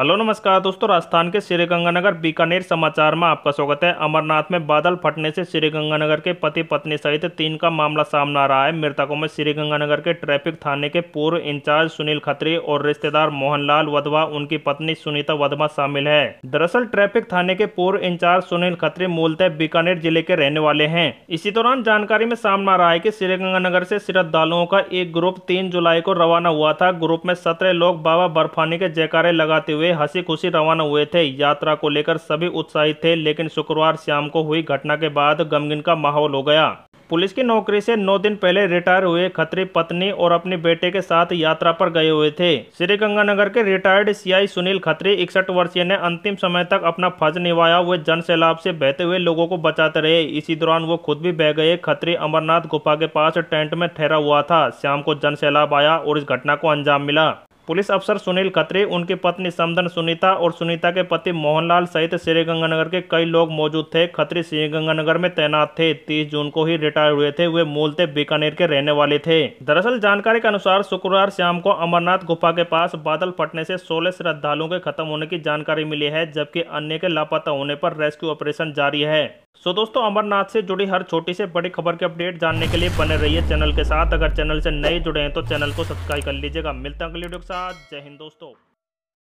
hello नमस्कार दोस्तों राजस्थान के श्री गंगानगर बीकानेर समाचार में आपका स्वागत है अमरनाथ में बादल फटने से श्री गंगानगर के पति पत्नी सहित तीन का मामला सामने आ रहा है मृतकों में श्री गंगानगर के ट्रैफिक थाने के पूर्व इंचार्ज सुनील खत्री और रिश्तेदार मोहनलाल वधवा उनकी पत्नी सुनीता वधवा शामिल है दरअसल ट्रैफिक थाने के पूर्व इंचार्ज सुनील खत्री मूलतः बीकानेर जिले के रहने वाले है इसी दौरान जानकारी में सामने आ रहा है की श्री गंगानगर ऐसी श्रद्धालुओं का एक ग्रुप तीन जुलाई को रवाना हुआ था ग्रुप में सत्रह लोग बाबा बर्फानी के जयकारे लगाते हुए वे हंसी खुशी रवाना हुए थे यात्रा को लेकर सभी उत्साहित थे लेकिन शुक्रवार शाम को हुई घटना के बाद गमगिन का माहौल हो गया पुलिस की नौकरी से नौ दिन पहले रिटायर हुए खत्री पत्नी और अपने बेटे के साथ यात्रा पर गए हुए थे श्री गंगानगर के रिटायर्ड सीआई सुनील खत्री इकसठ वर्षीय ने अंतिम समय तक अपना फर्ज निभाया वे जन सैलाब से बहते हुए लोगों को बचाते रहे इसी दौरान वो खुद भी बह गए खत्री अमरनाथ गुफा के पास टेंट में ठहरा हुआ था शाम को जन सैलाब आया और इस घटना को अंजाम मिला पुलिस अफसर सुनील खत्री उनकी पत्नी समदन सुनीता और सुनीता के पति मोहनलाल सहित श्रीगंगानगर के कई लोग मौजूद थे खत्री श्रीगंगानगर में तैनात थे तीस जून को ही रिटायर हुए थे वे मूलते बीकानेर के रहने वाले थे दरअसल जानकारी के अनुसार शुक्रवार शाम को अमरनाथ गुफा के पास बादल फटने से सोलह श्रद्धालुओं के खत्म होने की जानकारी मिली है जबकि अन्य के लापता होने पर रेस्क्यू ऑपरेशन जारी है सो दोस्तों अमरनाथ से जुड़ी हर छोटी से बड़ी खबर के अपडेट जानने के लिए बने रहिए चैनल के साथ अगर चैनल से नए जुड़े हैं तो चैनल को सब्सक्राइब कर लीजिएगा मिलता अगले वीडियो के साथ साथ जय हिंद दोस्तों